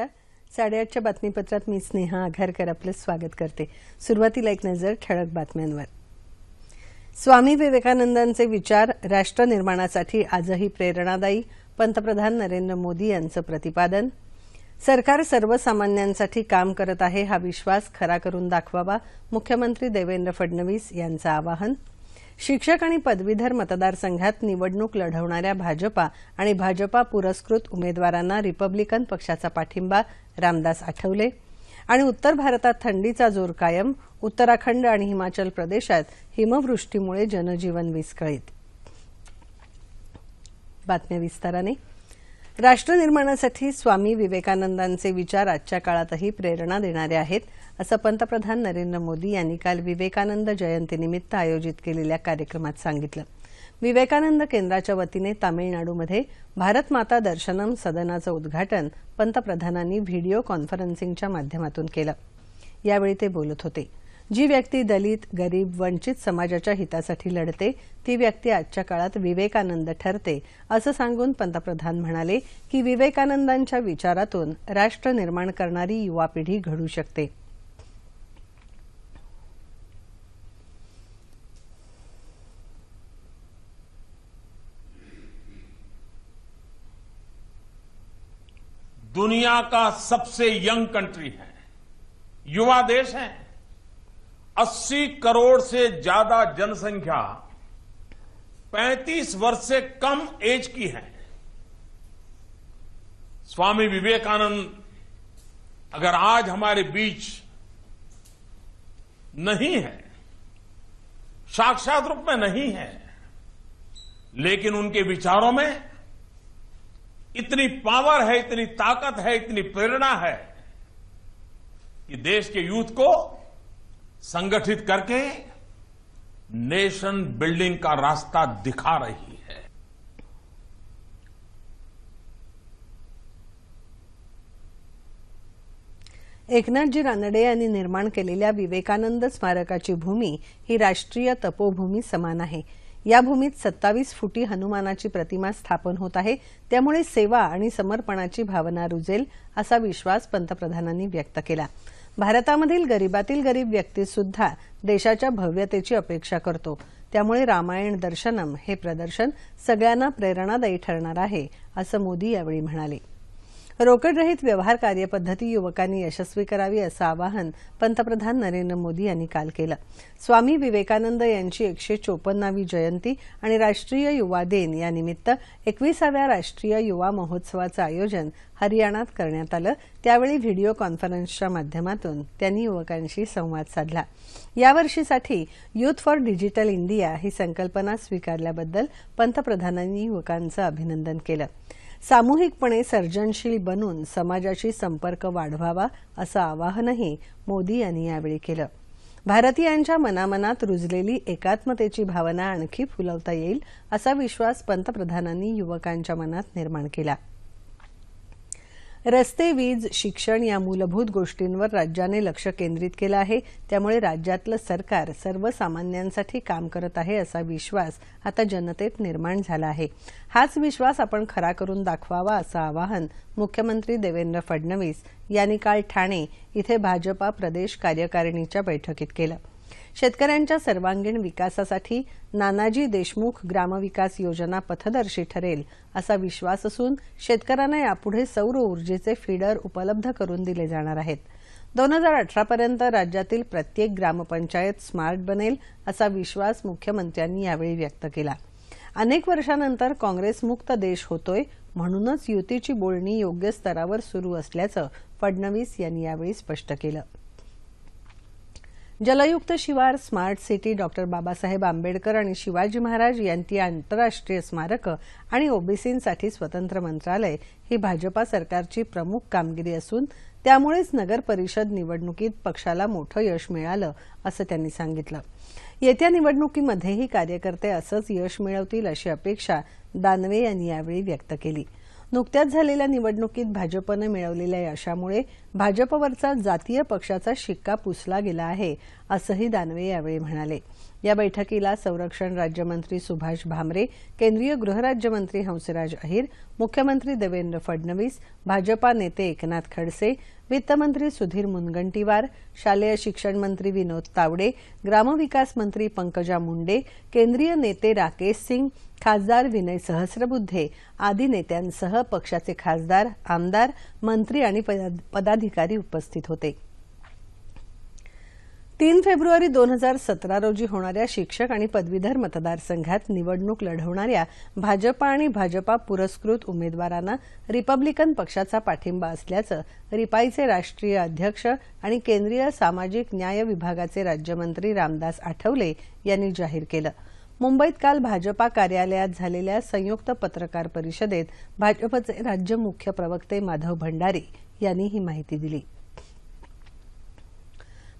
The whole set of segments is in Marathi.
नमस्कार साडेआठच्या बातमीपत्रात मी स्नेहा आघारकर आपलं स्वागत करते सुरुवातीला एक नजर ठळक बातम्यांवर स्वामी विवेकानंदांचे विचार राष्ट्र निर्माणासाठी आजही प्रेरणादायी पंतप्रधान नरेंद्र मोदी यांचं प्रतिपादन सरकार सर्वसामान्यांसाठी काम करत आहे हा विश्वास खरा करून दाखवावा मुख्यमंत्री देवेंद्र फडणवीस यांचं आवाहन शिक्षक आणि पदवीधर मतदारसंघात निवडणूक लढवणाऱ्या भाजपा आणि भाजपा पुरस्कृत उमेदवारांना रिपब्लिकन पक्षाचा पाठिंबा रामदास आठवले आणि उत्तर भारतात थंडीचा जोर कायम उत्तराखंड आणि हिमाचल प्रदेशात हिमवृष्टीमुळे जनजीवन विस्कळीत बातम्या विस्ताराने राष्ट्रनिर्माणासाठी स्वामी विवेकानंदांचे विचार आजच्या काळातही प्रेरणा देणारे आहेत असं पंतप्रधान नरेंद्र मोदी यांनी काल विवेकानंद जयंतीनिमित्त आयोजित केलेल्या कार्यक्रमात सांगितलं विवेकानंद केंद्राच्या वतीने तामिळनाडूमध्ये भारतमाता दर्शनम सदनाचं उद्घाटन पंतप्रधानांनी व्हिडिओ कॉन्फरन्सिंगच्या माध्यमातून केलं यावेळी ते बोलत होते जी व्यक्ती दलित गरीब वंचित समाजाच्या हितासाठी लढते ती व्यक्ती आजच्या काळात विवेकानंद ठरते असं सांगून पंतप्रधान म्हणाले की विवेकानंदांच्या विचारातून राष्ट्र निर्माण करणारी युवा पिढी घडू शकते दुनिया का सबसे यंग कंट्री है युवा देश है 80 करोड़ से ज्यादा जनसंख्या 35 वर्ष से कम एज की है स्वामी विवेकानंद अगर आज हमारे बीच नहीं है साक्षात रूप में नहीं है लेकिन उनके विचारों में इतनी पावर है इतनी ताकत है इतनी प्रेरणा है कि देश के यूथ को संगठित करके नेशन बिल्डिंग का रास्ता दिखा रही है एकनाथजी रानडे यांनी निर्माण केलेल्या विवेकानंद स्मारकाची भूमी ही राष्ट्रीय तपोभूमी समान आहे या भूमीत सत्तावीस फुटी हनुमानाची प्रतिमा स्थापन होत आहे त्यामुळे सेवा आणि समर्पणाची भावना रुजेल असा विश्वास पंतप्रधानांनी व्यक्त केला भारतामधील गरिबातील गरीब व्यक्तीसुद्धा देशाच्या भव्यतेची अपेक्षा करतो त्यामुळे रामायण दर्शनम हे प्रदर्शन सगळ्यांना प्रेरणादायी ठरणार आहे असं मोदी यावेळी म्हणाले रोकडरहित व्यवहार कार्यपद्धती युवकांनी यशस्वी करावी असं आवाहन पंतप्रधान नरेंद्र मोदी यांनी काल केलं स्वामी विवेकानंद यांची एकशे चोपन्नावी जयंती आणि राष्ट्रीय युवा दिन यानिमित्त एकविसाव्या राष्ट्रीय युवा महोत्सवाचं आयोजन हरियाणात करण्यात आलं त्यावेळी व्हिडिओ कॉन्फरन्सच्या माध्यमातून त्यांनी युवकांशी संवाद साधला यावर्षीसाठी युथ फॉर डिजिटल इंडिया ही संकल्पना स्वीकारल्याबद्दल पंतप्रधानांनी युवकांचं अभिनंदन केलं सामूहिकपणे सर्जनशील बनून समाजाशी संपर्क वाढवावा असं आवाहनही मोदी यांनी यावेळी केलं भारतीयांच्या मनामनात रुजलेली एकात्मतेची भावना आणखी फुलवता येईल असा विश्वास पंतप्रधानांनी युवकांच्या मनात निर्माण केला रस्ते वीज शिक्षण या मूलभूत गोष्टींवर राज्याने लक्ष केंद्रित केलं आहे त्यामुळे राज्यातलं सरकार सर्वसामान्यांसाठी काम करत आहे असा विश्वास आता जनतेत निर्माण झाला आहे हाच विश्वास आपण खरा करून दाखवावा असं आवाहन मुख्यमंत्री देवेंद्र फडणवीस यांनी काल ठाणे इथे भाजपा प्रदेश कार्यकारिणीच्या बैठकीत केलं शेतकऱ्यांच्या सर्वांगीण विकासासाठी नानाजी देशमुख ग्रामविकास योजना पथदर्शी ठरेल असा विश्वास असून शेतकऱ्यांना यापुढे सौर ऊर्जेचे फीडर उपलब्ध करून दिले जाणार आहेत दोन हजार अठरापर्यंत राज्यातील प्रत्येक ग्रामपंचायत स्मार्ट बनेल असा विश्वास मुख्यमंत्र्यांनी यावेळी व्यक्त केला अनेक वर्षानंतर काँग्रेसमुक्त देश होतोय म्हणूनच युतीची बोलणी योग्य स्तरावर सुरू असल्याचं फडणवीस यांनी यावेळी स्पष्ट केलं Jalyukt Shivar smart city doctor Babasaheb Ambedkar आणि शिवाजी महाराज यांची आंतरराष्ट्रीय स्मारकं आणि ओबीसींसाठी स्वतंत्र मंत्रालय ही भाजपा सरकारची प्रमुख कामगिरी असून त्यामुळेच नगर परिषद निवडणुकीत पक्षाला मोठं यश मिळालं असं त्यांनी सांगितलं येत्या निवडणुकीमध्येही कार्यकर्ते असंच यश मिळवतील अशी अपेक्षा दानवे यांनी यावेळी व्यक्त केली नुकत्याच झालेल्या निवडणुकीत भाजपनं मिळवलेल्या यशामुळे भाजपवरचा जातीय पक्षाचा शिक्का पुसला गेला आहे असंही दानवे यावेळी म्हणाले या बैठकीला संरक्षण राज्यमंत्री सुभाष भामरे केंद्रीय गृहराज्यमंत्री हंसराज अहिर मुख्यमंत्री देवेंद्र फडणवीस भाजपा नेते एकनाथ खडसे वित्तमंत्री सुधीर मुनगंटीवार शालेय शिक्षण मंत्री विनोद तावडे ग्रामविकास मंत्री पंकजा मुंडे केंद्रीय नेते राकेश सिंग खासदार विनय सहस्रबुद्धे आदी नेत्यांसह पक्षाचे खासदार आमदार मंत्री आणि पदाधिकारी उपस्थित होते तीन फेब्रुवारी दोन हजार सतरा रोजी होणाऱ्या शिक्षक आणि पदवीधर मतदारसंघात निवडणूक लढवणाऱ्या भाजपा आणि भाजपा पुरस्कृत उमेदवारांना रिपब्लिकन पक्षाचा पाठिंबा असल्याचं रिपाईचे राष्ट्रीय अध्यक्ष आणि केंद्रीय सामाजिक न्याय विभागाचे राज्यमंत्री रामदास आठवले यांनी जाहीर केलं मुंबईत काल भाजपा कार्यालयात झालेल्या संयुक्त पत्रकार परिषदेत भाजपचे राज्य मुख्य प्रवक्ते माधव भंडारी यांनी ही माहिती दिली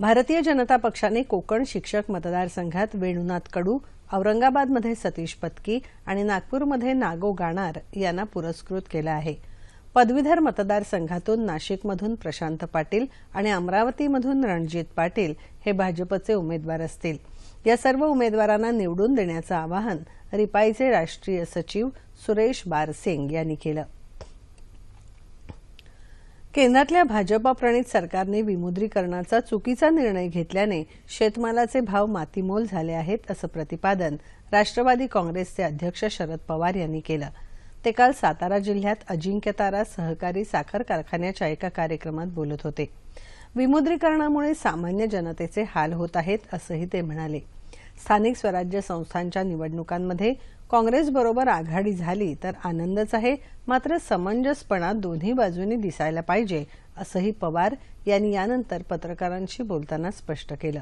भारतीय जनता पक्षाने कोकण शिक्षक मतदारसंघात वेणुनाथ कडू औरंगाबादमध्ये सतीश पत्की आणि नागपूरमध्ये नागो गाणार यांना पुरस्कृत केलं आहे पदवीधर मतदारसंघातून नाशिकमधून प्रशांत पाटील आणि अमरावतीमधून रणजित पाटील हे भाजपचे उमेदवार असतील या सर्व उमेदवारांना निवडून देण्याचं आवाहन रिपाईचे राष्ट्रीय सचिव सुरेश बारसिंग यांनी केलं केंद्रातल्या भाजपा सरकारने विमुद्रीकरणाचा चुकीचा निर्णय घेतल्याने शेतमालाचे भाव मातीमोल झाले आहेत असं प्रतिपादन राष्ट्रवादी काँग्रेसचे अध्यक्ष शरद पवार यांनी केलं ते काल सातारा जिल्ह्यात अजिंक्यतारा सहकारी साखर कारखान्याच्या एका कार्यक्रमात बोलत होते विमुद्रीकरणामुळे सामान्य जनतेचे हाल होत आहेत असंही ते म्हणाले स्थानिक स्वराज्य संस्थांच्या निवडणुकांमध्ये काँग्रेसबरोबर आघाडी झाली तर आनंदच आहे मात्र समंजसपणा दोन्ही बाजूंनी दिसायला पाहिजे असंही पवार यांनी यानंतर पत्रकारांशी बोलताना स्पष्ट केलं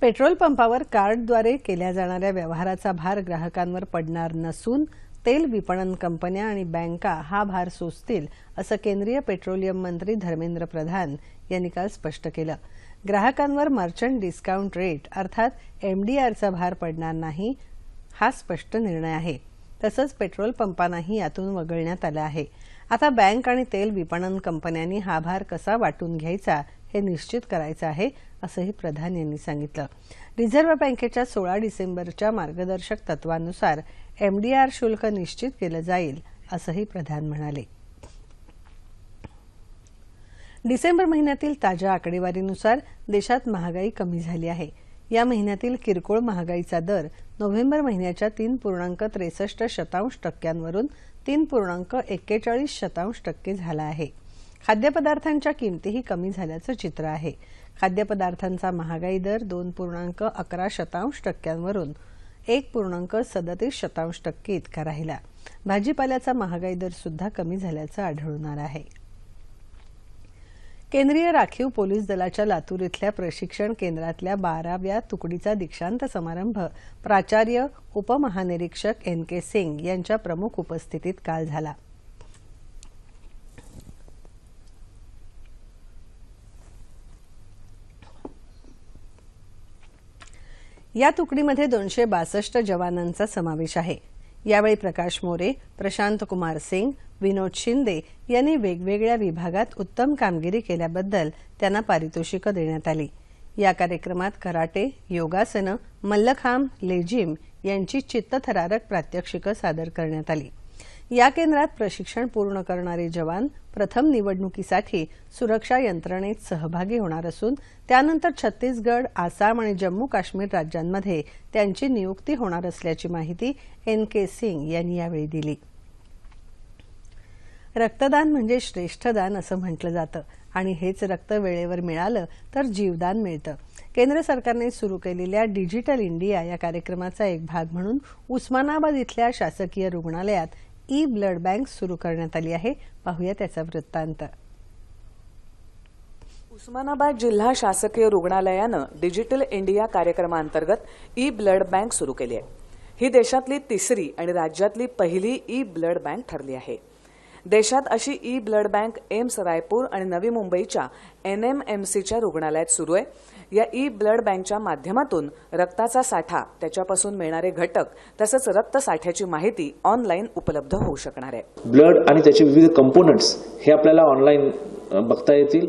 पेट्रोल पंपावर कार्डद्वारे केल्या जाणाऱ्या व्यवहाराचा भार ग्राहकांवर पडणार नसून तेल विपणन कंपन्या आणि बँका हा भार सोसतील असं केंद्रीय पेट्रोलियम मंत्री धर्मेंद्र प्रधान यांनी काल स्पष्ट केलं ग्राहकांवर मर्चंट डिस्काउंट रेट अर्थात एमडीआरचा भार पडणार नाही हा स्पष्ट निर्णय आहे तसंच पेट्रोल पंपांनाही यातून वगळण्यात आलं आहे आता बँक आणि तेल विपणन कंपन्यांनी हा भार कसा वाटून घ्यायचा हे निश्चित करायचं आहे असंही प्रधान यांनी सांगितलं रिझर्व्ह बँकेच्या सोळा डिसेंबरच्या मार्गदर्शक तत्वानुसार एमडीआर शुल्क निश्चित केलं जाईल असंही प्रधान म्हणाले डिसेंबर महिन्यातील ताज्या आकडेवारीनुसार देशात महागाई कमी झाली आहे या महिन्यातील किरकोळ महागाईचा दर नोव्हेंबर महिन्याच्या तीन पूर्णांक त्रेसष्ट शतांश टक्क्यांवरून तीन पूर्णांक एक्केचाळीस शतांश टक्के झाला आहे खाद्यपदार्थांच्या किमतीही कमी झाल्याचं चित्र आहे खाद्यपदार्थांचा महागाई दर दोन पूर्णांक अकरा शतांश टक्क्यांवरून एक पूर्णांक सदतीस शतांश टक्के इतका राहिला भाजीपाल्याचा महागाई दर सुद्धा कमी झाल्याचं आढळून आलं आहे केंद्रीय राखीव पोलीस दलाच्या लातूर इथल्या प्रशिक्षण केंद्रातल्या बाराव्या तुकडीचा दीक्षांत समारंभ प्राचार्य उपमहानिरीक्षक एन के सिंग यांच्या प्रमुख उपस्थितीत काल झाला या तुकडीमध्ये दोनशे बासष्ट जवानांचा समावेश आहे यावेळी प्रकाश मोरे प्रशांत कुमार सिंग विनोद शिंदे यांनी वेगवेगळ्या विभागात उत्तम कामगिरी केल्याबद्दल त्यांना पारितोषिकं देण्यात आली या कार्यक्रमात कराटे योगासनं मल्लखांब लेझिम यांची चित्तथरारक प्रात्यक्षिकं सादर करण्यात आली या केंद्रात प्रशिक्षण पूर्ण करणारे जवान प्रथम निवडणुकीसाठी सुरक्षा यंत्रणेत सहभागी होणार असून त्यानंतर छत्तीसगड आसाम आणि जम्मू काश्मीर राज्यांमध्ये त्यांची नियुक्ती होणार असल्याची माहिती एन के सिंग यांनी यावेळी दिली रक्तदान म्हणजे श्रेष्ठ दान असं म्हटलं जातं आणि हेच रक्त वेळेवर मिळालं तर जीवदान मिळतं केंद्र सरकारने सुरू केलेल्या डिजिटल इंडिया या कार्यक्रमाचा एक भाग म्हणून उस्मानाबाद इथल्या शासकीय रुग्णालयात ई ब्लड बँक सुरू करण्यात आली आहे पाहूया त्याचा वृत्तांत उस्मानाबाद जिल्हा शासकीय रुग्णालयानं डिजिटल इंडिया कार्यक्रमाअंतर्गत ई ब्लड बँक सुरू केली आहे ही देशातली तिसरी आणि राज्यातली पहिली ई ब्लड बँक ठरली आहे देशात अशी E blood bank AIIMS Raipur आणि नवी मुंबईच्या एन एम एम सीच्या रुग्णालयात सुरू आहे या ई ब्लड बँकच्या माध्यमातून रक्ताचा साठा त्याच्यापासून मिळणारे घटक तसंच रक्त साठ्याची माहिती ऑनलाईन उपलब्ध होऊ शकणार आहे ब्लड आणि त्याचे विविध कंपोनंट्स हे आपल्याला ऑनलाईन बघता येतील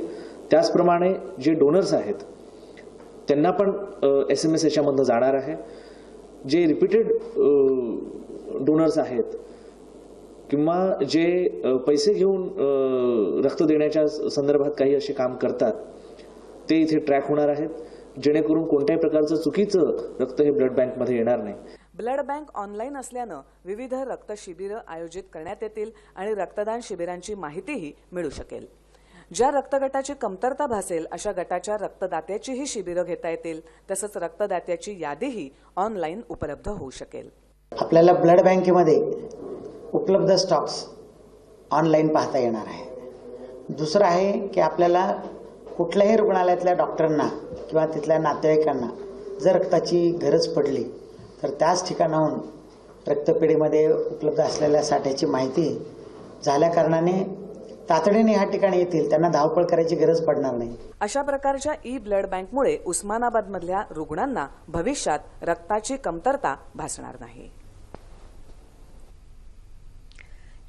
त्याचप्रमाणे जे डोनर्स आहेत त्यांना पण एस एम एस याच्यामधनं जाणार आहे जे रिपीटेड डोनर्स आहेत किंवा जे पैसे घेऊन रक्त देण्याच्या संदर्भात काही असे काम करतात ते इथे ट्रॅक होणार आहेत जेणेकरून कोणत्याही प्रकारचं चुकीचं रक्त हे ब्लड बँकमध्ये येणार नाही ब्लड बँक ऑनलाईन असल्यानं विविध रक्त शिबिरे आयोजित करण्यात येतील आणि रक्तदान शिबिरांची माहितीही मिळू शकेल ज्या रक्तगटाची कमतरता भासेल अशा गटाच्या रक्तदात्याचीही शिबिरं घेता येतील तसंच रक्तदात्याची यादीही ऑनलाईन उपलब्ध होऊ शकेल आपल्याला ब्लड बँकेमध्ये उपलब्ध स्टॉक्स ऑनलाईन पाहता येणार आहे दुसरं आहे की आपल्याला कुठल्याही रुग्णालयातल्या डॉक्टरांना किंवा तिथल्या नातेवाईकांना जर रक्ताची गरज पडली तर त्याच ठिकाणाहून रक्तपेढीमध्ये उपलब्ध असलेल्या साठ्याची माहिती झाल्याकारणाने तातडीने ह्या ठिकाणी येतील त्यांना धावपळ करायची गरज पडणार नाही अशा प्रकारच्या ई ब्लड बँकमुळे उस्मानाबादमधल्या रुग्णांना भविष्यात रक्ताची कमतरता भासणार नाही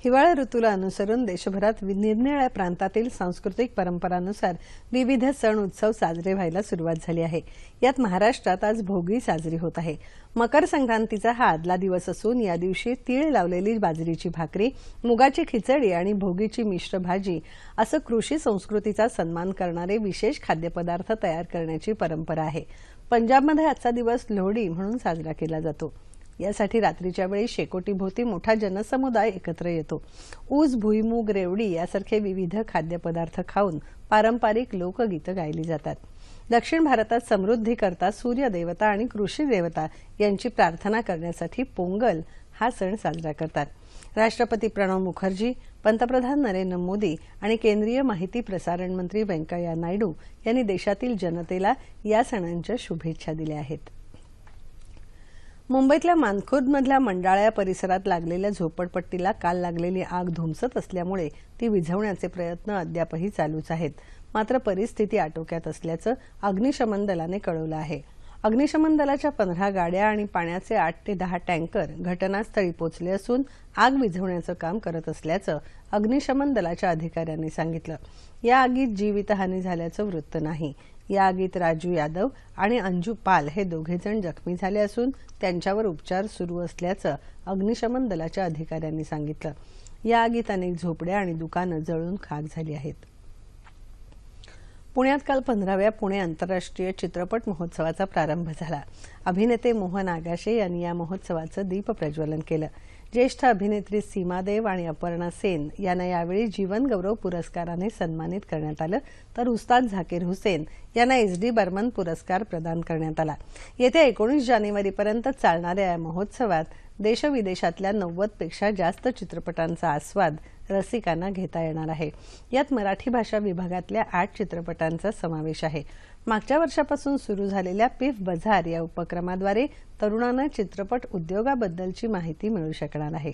हिवाळा ऋतूला अनुसरून देशभरात निरनिळ्या प्रांतातील सांस्कृतिक परंपरानुसार विविध सण उत्सव साजरे व्हायला सुरुवात झाली आहे यात महाराष्ट्रात आज भोगी साजरी होत आहे मकर संक्रांतीचा हा आदला दिवस असून या दिवशी तीळ लावलेली बाजरीची भाकरी मुगाची खिचडी आणि भोगीची मिश्र भाजी असं कृषी संस्कृतीचा सन्मान करणारे विशेष खाद्यपदार्थ तयार करण्याची परंपरा आहे पंजाबमध्ये आजचा दिवस लोहडी म्हणून साजरा केला जातो यासाठी रात्रीच्या वेळी शेकोटीभोवती मोठा जनसमुदाय एकत्र येतो ऊस भुईमूग रेवडी यासारखे विविध खाद्यपदार्थ खाऊन पारंपरिक लोकगीतं गायली जातात दक्षिण भारतात समृद्धीकरता सूर्यदेवता आणि कृषी देवता यांची प्रार्थना करण्यासाठी पोंगल हा सण साजरा करतात राष्ट्रपती प्रणव मुखर्जी पंतप्रधान नरेंद्र मोदी आणि केंद्रीय माहिती प्रसारण मंत्री व्यंकय्या नायडू यांनी देशातील जनतेला या सणांच्या शुभेच्छा दिल्या आहेत मुंबईतल्या मानखुर्दमधल्या मंडाळ्या परिसरात लागलेल्या झोपडपट्टीला काल लागलेली आग धुमसत असल्यामुळे ती विझवण्याचे प्रयत्न अद्यापही चालूच आहेत मात्र परिस्थिती आटोक्यात असल्याचं अग्निशमन दलाने कळवलं आहे अग्निशमन दलाच्या पंधरा गाड्या आणि पाण्याचे आठ ते दहा टँकर घटनास्थळी पोचले असून आग विझवण्याचं काम करत असल्याचं अग्निशमन दलाच्या अधिकाऱ्यांनी सांगितलं या आगीत जीवितहानी झाल्याचं वृत्त नाही या आगीत राजू यादव आणि अंजू पाल हे जण जखमी झाले असून त्यांच्यावर उपचार सुरू असल्याचं अग्निशमन दलाच्या अधिकाऱ्यांनी सांगितलं या आगीत अनेक झोपड्या आणि दुकानं जळून खाक झाली आहेत पुण्यात काल पंधराव्या पुणे आंतरराष्ट्रीय चित्रपट महोत्सवाचा प्रारंभ झाला अभिनेते मोहन आगाशे यांनी या महोत्सवाचं दीप प्रज्वलन केलं ज्येष्ठ अभिनेत्री सीमा देव आणि अपर्णा सेन यांना यावेळी जीवनगौरव पुरस्काराने सन्मानित करण्यात आलं तर उस्ताद झाकीर हुसेन यांना एस डी बर्मन पुरस्कार प्रदान करण्यात आला येत्या एकोणीस जानेवारीपर्यंत चालणाऱ्या या महोत्सवात देशविदेशातल्या नव्वदपेक्षा जास्त चित्रपटांचा आस्वाद रसिकांना घेता येणार आहे यात मराठी भाषा विभागातल्या आठ चित्रपटांचा समावेश आहे मागच्या वर्षापासून सुरू झालेल्या पिफ बझार या उपक्रमाद्वारे तरुणांना चित्रपट उद्योगाबद्दलची माहिती मिळू शकणार आहे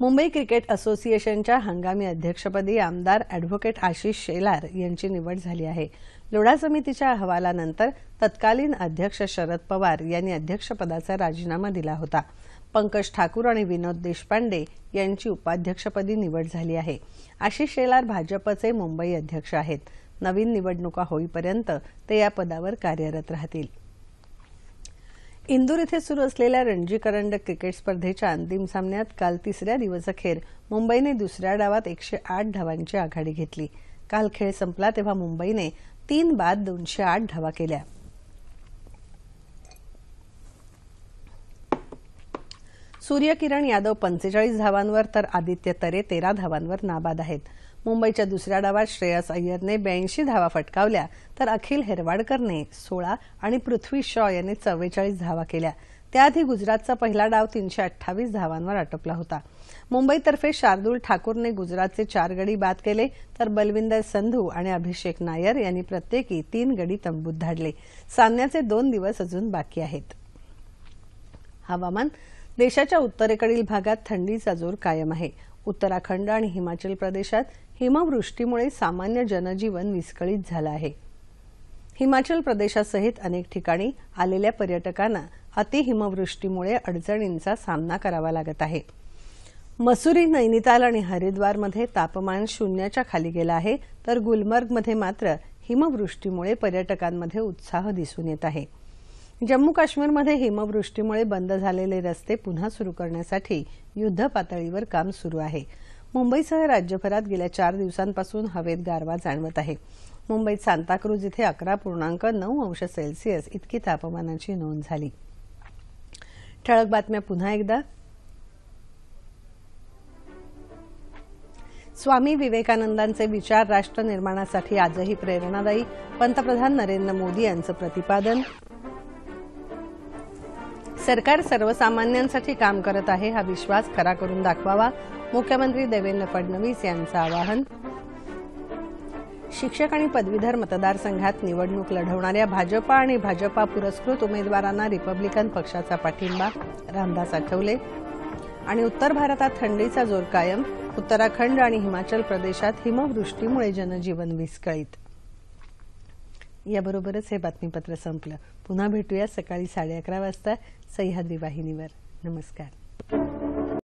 मुंबई क्रिकेट असोसिएशनच्या हंगामी अध्यक्षपदी आमदार अॅडव्होकेट आशिष शेलार यांची निवड झाली आहे लोढा समितीच्या अहवालानंतर तत्कालीन अध्यक्ष शरद पवार यांनी अध्यक्षपदाचा राजीनामा दिला होता पंकज ठाकूर आणि विनोद देशपांडे यांची उपाध्यक्षपदी निवड झाली आहे आशिष शेलार भाजपचे मुंबई अध्यक्ष आहेत नवीन निवडणुका होईपर्यंत ते या पदावर कार्यरत राहतील इंदूर इथं सुरू असलेल्या रणजी करंडक क्रिकेट स्पर्धेच्या अंतिम सामन्यात काल तिसऱ्या दिवसअखेर मुंबईने दुसऱ्या डावात एकशे आठ धावांची आघाडी घेतली काल खेळ संपला तेव्हा मुंबईने तीन बाद दोनशे आठ धावा केल्या सूर्यकिरण यादव पंचेचाळीस धावांवर तर आदित्य तरे तेरा धावांवर नाबाद आहेत मुंबईच्या दुसऱ्या डावात श्रेयस अय्यरने ब्याऐंशी धावा फटकावल्या तर अखिल हेरवाडकरने सोळा आणि पृथ्वी शॉ यांनी चव्वेचाळीस धावा केल्या त्याआधी गुजरातचा पहिला डाव तीनशे अठ्ठावीस धावांवर आटोपला होता मुंबईतर्फे शार्दूल ठाकूरने गुजरातचे चार गडी बाद केले तर बलविंदर संधू आणि अभिषेक नायर यांनी प्रत्येकी तीन गडी तंबूत धाडले सामन्याचे दोन दिवस अजून बाकी आहेत हवामान देशाच्या उत्तरेकडील भागात थंडीचा जोर कायम आहे उत्तराखंड आणि हिमाचल प्रदेशात हिमवृष्टीमुळे सामान्य जनजीवन विस्कळीत झालं आहे हिमाचल प्रदेशासहित अनेक ठिकाणी आलेल्या पर्यटकांना अतिहिमवृष्टीमुळे अडचणींचा सामना करावा लागत आहे मसुरी नैनिताल आणि हरिद्वारमध्ये तापमान शून्याच्या खाली गेलं आहे तर गुलमर्गमध्ये मात्र हिमवृष्टीमुळे पर्यटकांमध्ये उत्साह दिसून येत आहे जम्मू काश्मीरमध्ये हिमवृष्टीमुळे बंद झालेले रस्ते पुन्हा सुरू करण्यासाठी युद्धपातळीवर काम सुरू आहे मुंबईसह राज्यभरात गेल्या चार दिवसांपासून हवेत गारवा जाणवत आहे मुंबईत सांताक्रूज इथं अकरा पूर्णांक नऊ अंश सेल्सिअस इतकी तापमानाची नोंद झाली ठळक बातम्या पुन्हा एकदा स्वामी विवेकानंदांचे विचार राष्ट्र निर्माणासाठी आजही प्रेरणादायी पंतप्रधान नरेंद्र मोदी यांचं प्रतिपादन सरकार सर्वसामान्यांसाठी काम करत आहे हा विश्वास खरा करून दाखवावा मुख्यमंत्री देवेंद्र फडणवीस यांचं आवाहन शिक्षक आणि पदवीधर मतदारसंघात निवडणूक लढवणाऱ्या भाजपा आणि भाजपा पुरस्कृत उमेदवारांना रिपब्लिकन पक्षाचा पाठिंबा रामदास आठवले आणि उत्तर भारतात थंडीचा जोर कायम उत्तराखंड आणि हिमाचल प्रदेशात हिमवृष्टीमुळे जनजीवन विस्कळीत याबरोबरच हे बातमीपत्र संपलं पुन्हा भेटूया सकाळी साडे अकरा वाजता सह्याद्री वाहिनीवर नमस्कार